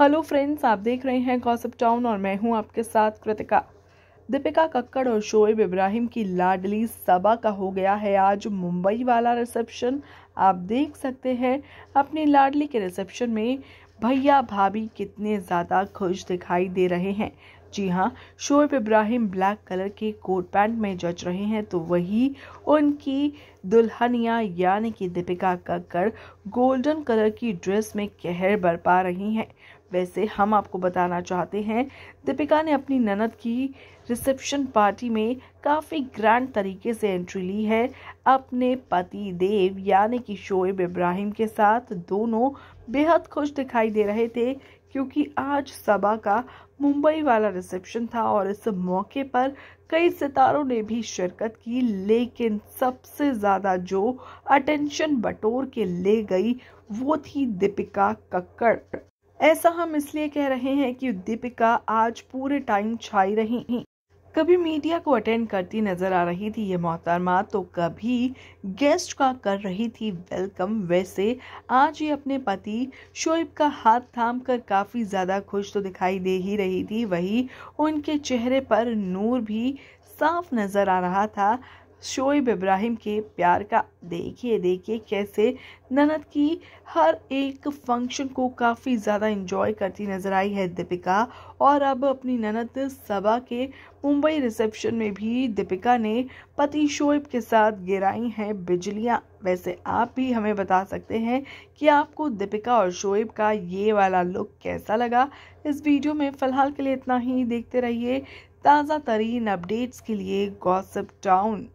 hello friends आप देख रहे हैं गॉसिप टाउन और मैं हूं आपके साथ कृतिका दीपिका कक्कड़ और शोएब इब्राहिम की लाडली सबा का हो गया है आज मुंबई वाला रिसेप्शन आप देख सकते हैं अपनी लाडली के रिसेप्शन में भैया भाभी कितने ज़्यादा खुश दिखाई दे रहे हैं जी हाँ शोएब इब्राहिम ब्लैक कलर के कोट पैंट में जच रहे हैं तो वही उनकी दुल्हनिया यानी कि दीपिका कक्कर गोल्डन कलर की ड्रेस में कहर बरपा रही हैं वैसे हम आपको बताना चाहते हैं दीपिका ने अपनी ननद की रिसेप्शन पार्टी में काफ़ी ग्रैंड तरीके से एंट्री ली है अपने पति देव यानी कि शोएब इब्राहिम के साथ दोनों बेहद खुश दिखाई दे रहे थे क्योंकि आज सभा का मुंबई वाला रिसेप्शन था और इस मौके पर कई सितारों ने भी शिरकत की लेकिन सबसे ज़्यादा जो अटेंशन बटोर के ले गई वो थी दीपिका कक्कड़ ऐसा हम इसलिए कह रहे हैं कि दीपिका आज पूरे टाइम छाई रही कभी मीडिया को अटेंड करती नज़र आ रही थी ये मोहतरमा तो कभी गेस्ट का कर रही थी वेलकम वैसे आज ये अपने पति शोएब का हाथ थाम कर काफ़ी ज़्यादा खुश तो दिखाई दे ही रही थी वही उनके चेहरे पर नूर भी साफ नज़र आ रहा था शोएब इब्राहिम के प्यार का देखिए देखिए कैसे ननद की हर एक फंक्शन को काफ़ी ज़्यादा इंजॉय करती नज़र आई है दीपिका और अब अपनी ननद सभा के मुंबई रिसेप्शन में भी दीपिका ने पति शोएब के साथ गिराई हैं बिजलियाँ वैसे आप भी हमें बता सकते हैं कि आपको दीपिका और शोएब का ये वाला लुक कैसा लगा इस वीडियो में फ़िलहाल के लिए इतना ही देखते रहिए ताज़ा तरीन अपडेट्स के लिए गॉसिप टाउन